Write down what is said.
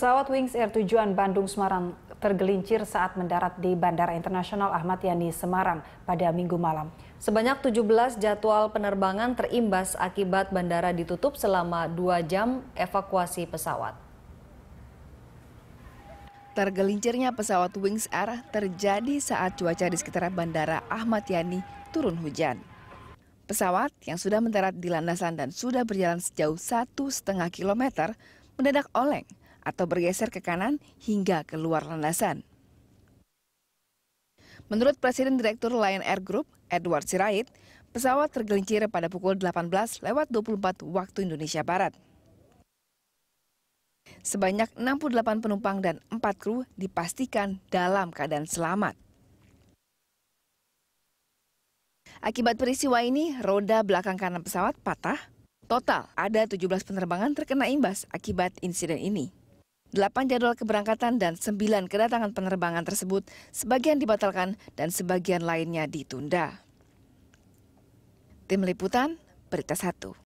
Pesawat Wings Air tujuan Bandung Semarang tergelincir saat mendarat di Bandara Internasional Ahmad Yani Semarang pada minggu malam. Sebanyak 17 jadwal penerbangan terimbas akibat bandara ditutup selama 2 jam evakuasi pesawat. Tergelincirnya pesawat Wings Air terjadi saat cuaca di sekitar Bandara Ahmad Yani turun hujan. Pesawat yang sudah mendarat di landasan dan sudah berjalan sejauh satu setengah kilometer mendadak oleng atau bergeser ke kanan hingga keluar landasan. Menurut Presiden Direktur Lion Air Group, Edward Sirait, pesawat tergelincir pada pukul 18 lewat 24 waktu Indonesia Barat. Sebanyak 68 penumpang dan 4 kru dipastikan dalam keadaan selamat. Akibat peristiwa ini, roda belakang kanan pesawat patah. Total ada 17 penerbangan terkena imbas akibat insiden ini. Delapan jadwal keberangkatan dan sembilan kedatangan penerbangan tersebut sebagian dibatalkan dan sebagian lainnya ditunda. Tim Liputan, Berita 1.